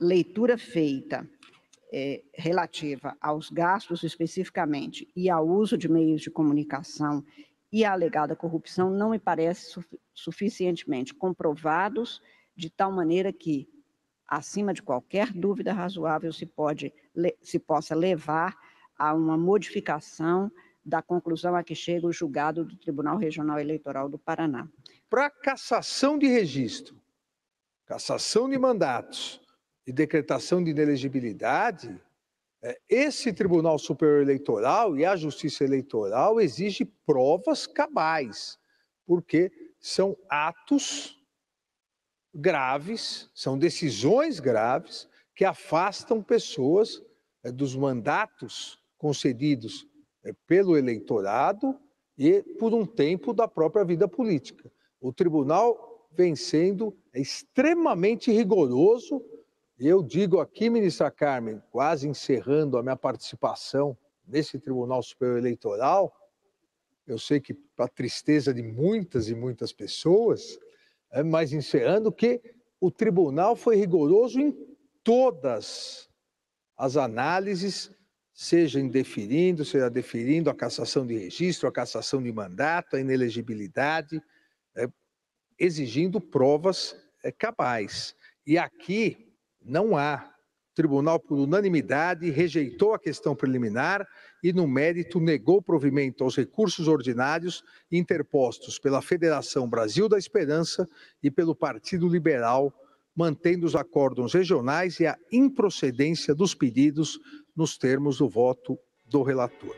Leitura feita é, relativa aos gastos especificamente e ao uso de meios de comunicação e à alegada corrupção não me parece suficientemente comprovados de tal maneira que, acima de qualquer dúvida razoável, se, pode, se possa levar a uma modificação da conclusão a que chega o julgado do Tribunal Regional Eleitoral do Paraná. Para cassação de registro, cassação de mandatos e decretação de inelegibilidade, é, esse Tribunal Superior Eleitoral e a Justiça Eleitoral exigem provas cabais, porque são atos graves, são decisões graves que afastam pessoas é, dos mandatos concedidos é, pelo eleitorado e por um tempo da própria vida política. O tribunal vem sendo é, extremamente rigoroso. Eu digo aqui, ministra Carmen, quase encerrando a minha participação nesse Tribunal Superior Eleitoral, eu sei que para tristeza de muitas e muitas pessoas, é, mas encerrando que o tribunal foi rigoroso em todas as análises seja indeferindo, seja deferindo a cassação de registro, a cassação de mandato, a inelegibilidade, é, exigindo provas é, cabais. E aqui não há. O tribunal, por unanimidade, rejeitou a questão preliminar e, no mérito, negou provimento aos recursos ordinários interpostos pela Federação Brasil da Esperança e pelo Partido Liberal mantendo os acordos regionais e a improcedência dos pedidos nos termos do voto do relator.